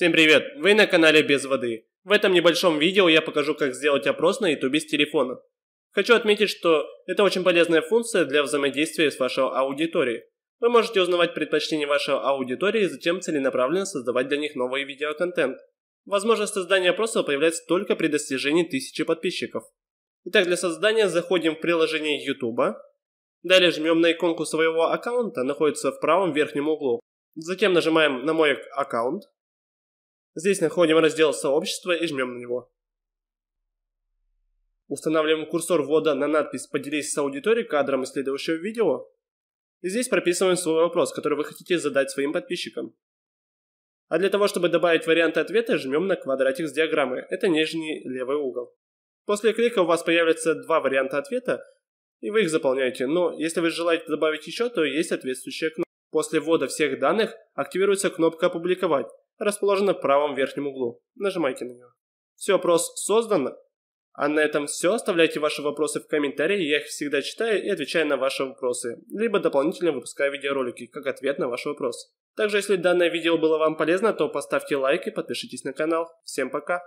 Всем привет! Вы на канале Без воды. В этом небольшом видео я покажу, как сделать опрос на YouTube с телефона. Хочу отметить, что это очень полезная функция для взаимодействия с вашей аудиторией. Вы можете узнавать предпочтения вашей аудитории и затем целенаправленно создавать для них новый видеоконтент. Возможность создания опроса появляется только при достижении тысячи подписчиков. Итак, для создания заходим в приложение YouTube. Далее жмем на иконку своего аккаунта, находится в правом верхнем углу. Затем нажимаем на мой аккаунт. Здесь находим раздел «Сообщество» и жмем на него. Устанавливаем курсор ввода на надпись «Поделись с аудиторией кадром из следующего видео». И здесь прописываем свой вопрос, который вы хотите задать своим подписчикам. А для того, чтобы добавить варианты ответа, жмем на квадратик с диаграммой – Это нижний левый угол. После клика у вас появятся два варианта ответа, и вы их заполняете. Но если вы желаете добавить еще, то есть соответствующая кнопка. После ввода всех данных активируется кнопка «Опубликовать», расположена в правом верхнем углу. Нажимайте на нее. Все, опрос создан. А на этом все. Оставляйте ваши вопросы в комментарии, я их всегда читаю и отвечаю на ваши вопросы, либо дополнительно выпускаю видеоролики, как ответ на ваш вопрос. Также, если данное видео было вам полезно, то поставьте лайк и подпишитесь на канал. Всем пока!